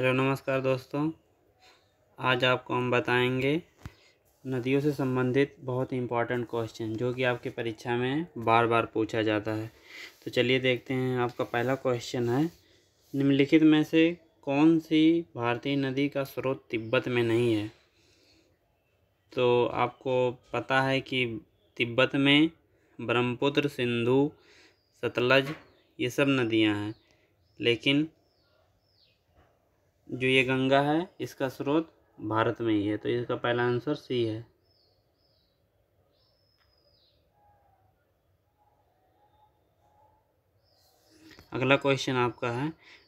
hello नमस्कार दोस्तों आज आपको हम बताएंगे नदियों से संबंधित बहुत इम्पॉर्टेंट क्वेश्चन जो कि आपकी परीक्षा में बार बार पूछा जाता है तो चलिए देखते हैं आपका पहला क्वेश्चन है निम्नलिखित में से कौन सी भारतीय नदी का स्रोत तिब्बत में नहीं है तो आपको पता है कि तिब्बत में ब्रह्मपुत्र सिंधु सतलज ये सब नदियाँ हैं लेकिन जो ये गंगा है इसका स्रोत भारत में ही है तो इसका पहला आंसर सी है अगला क्वेश्चन आपका है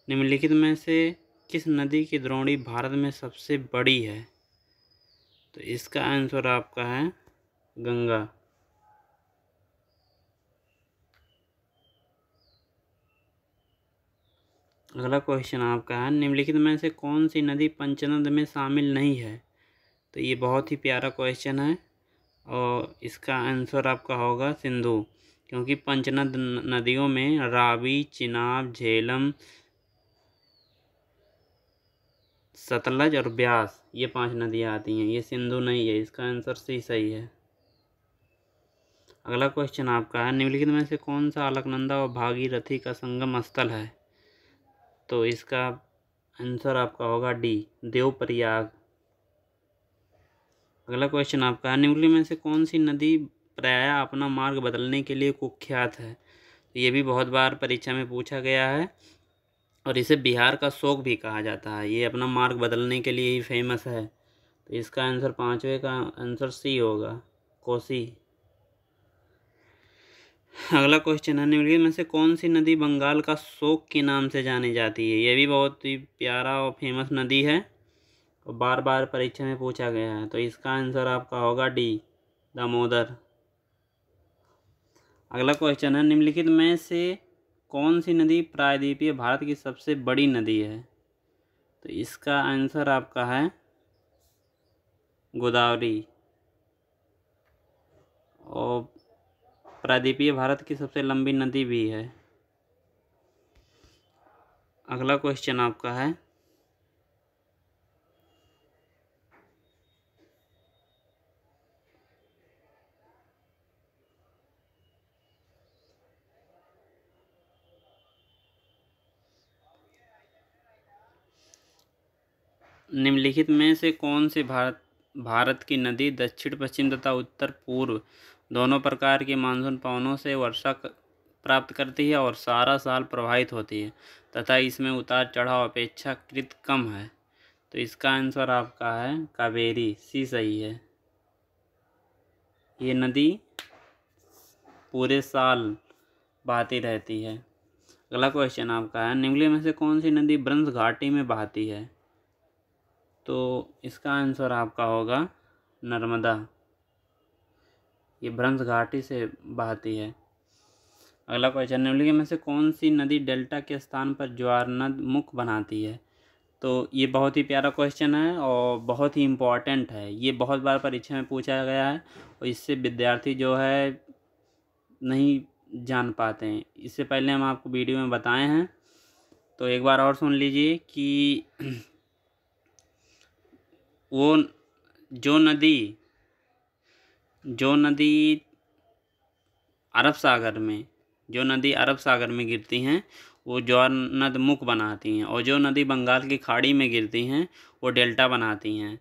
निम्नलिखित में से किस नदी की द्रोणी भारत में सबसे बड़ी है तो इसका आंसर आपका है गंगा अगला क्वेश्चन आपका है निम्नलिखित में से कौन सी नदी पंचनद में शामिल नहीं है तो ये बहुत ही प्यारा क्वेश्चन है और इसका आंसर आपका होगा सिंधु क्योंकि पंचनद नदियों में रावी चिनाब झेलम सतलज और ब्यास ये पांच नदियाँ आती हैं ये सिंधु नहीं है इसका आंसर सी सही है अगला क्वेश्चन आपका है निम्नलिखित में से कौन सा अलकनंदा और भागीरथी का संगम स्थल है तो इसका आंसर आपका होगा डी देवप्रयाग अगला क्वेश्चन आपका निम्नलिखित में से कौन सी नदी प्राय अपना मार्ग बदलने के लिए कुख्यात है तो ये भी बहुत बार परीक्षा में पूछा गया है और इसे बिहार का शोक भी कहा जाता है ये अपना मार्ग बदलने के लिए ही फेमस है तो इसका आंसर पाँचवें का आंसर सी होगा कोसी अगला क्वेश्चन है निम्नलिखित में से कौन सी नदी बंगाल का शोक के नाम से जानी जाती है यह भी बहुत ही प्यारा और फेमस नदी है और बार बार परीक्षा में पूछा गया है तो इसका आंसर आपका होगा डी दामोदर अगला क्वेश्चन है निम्नलिखित में से कौन सी नदी प्रायद्वीपीय भारत की सबसे बड़ी नदी है तो इसका आंसर आपका है गोदावरी और प्रादीपीय भारत की सबसे लंबी नदी भी है अगला क्वेश्चन आपका है निम्नलिखित में से कौन सी भारत भारत की नदी दक्षिण पश्चिम तथा उत्तर पूर्व दोनों प्रकार की मानसून पवनों से वर्षा प्राप्त करती है और सारा साल प्रभावित होती है तथा इसमें उतार चढ़ाव अपेक्षाकृत कम है तो इसका आंसर आपका है कावेरी सी सही है ये नदी पूरे साल बहती रहती है अगला क्वेश्चन आपका है निम्नलिखित में से कौन सी नदी ब्रंस घाटी में बहती है तो इसका आंसर आपका होगा नर्मदा ये भ्रंश घाटी से बहाती है अगला क्वेश्चन निम्नलिखित में से कौन सी नदी डेल्टा के स्थान पर नद मुख बनाती है तो ये बहुत ही प्यारा क्वेश्चन है और बहुत ही इम्पॉर्टेंट है ये बहुत बार परीक्षा में पूछा गया है और इससे विद्यार्थी जो है नहीं जान पाते हैं इससे पहले हम आपको वीडियो में बताए हैं तो एक बार और सुन लीजिए कि वो जो नदी जो नदी अरब सागर में जो नदी अरब सागर में गिरती हैं वो ज्वार मुख बनाती हैं और जो नदी बंगाल की खाड़ी में गिरती हैं वो डेल्टा बनाती हैं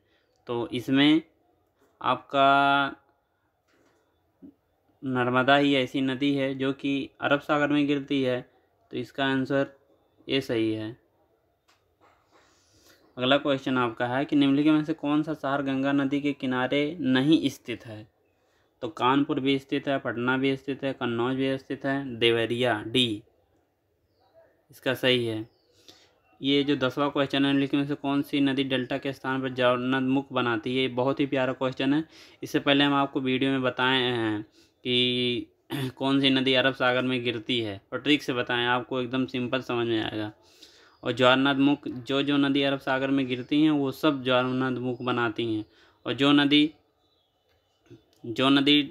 तो इसमें आपका नर्मदा ही ऐसी नदी है जो कि अरब सागर में गिरती है तो इसका आंसर ये सही है अगला क्वेश्चन आपका है कि निम्नलिखित में से कौन सा शहर गंगा नदी के किनारे नहीं स्थित है तो कानपुर भी स्थित है पटना भी स्थित है कन्नौज भी स्थित है देवरिया डी इसका सही है ये जो दसवा क्वेश्चन है लेकिन से कौन सी नदी डेल्टा के स्थान पर जलनदमुख बनाती है ये बहुत ही प्यारा क्वेश्चन है इससे पहले हम आपको वीडियो में बताए हैं कि कौन सी नदी अरब सागर में गिरती है और ट्रिक से बताएं आपको एकदम सिंपल समझ में आएगा और ज्वारनाथ मुख जो जो नदी अरब सागर में गिरती हैं वो सब ज्वारनाथ मुख बनाती हैं और जो नदी जो नदी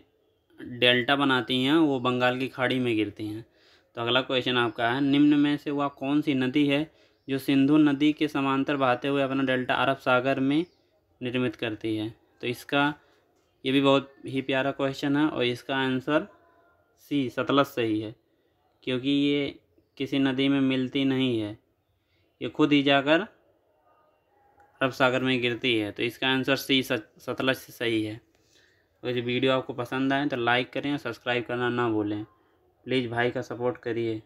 डेल्टा बनाती हैं वो बंगाल की खाड़ी में गिरती हैं तो अगला क्वेश्चन आपका है निम्न में से वह कौन सी नदी है जो सिंधु नदी के समांतर बहाते हुए अपना डेल्टा अरब सागर में निर्मित करती है तो इसका ये भी बहुत ही प्यारा क्वेश्चन है और इसका आंसर सी सतलज सही है क्योंकि ये किसी नदी में मिलती नहीं है ये खुद ही जाकर अरब सागर में गिरती है तो इसका आंसर सी सतलज सही है अगर तो ये वीडियो आपको पसंद आए तो लाइक करें और सब्सक्राइब करना ना भूलें प्लीज़ भाई का सपोर्ट करिए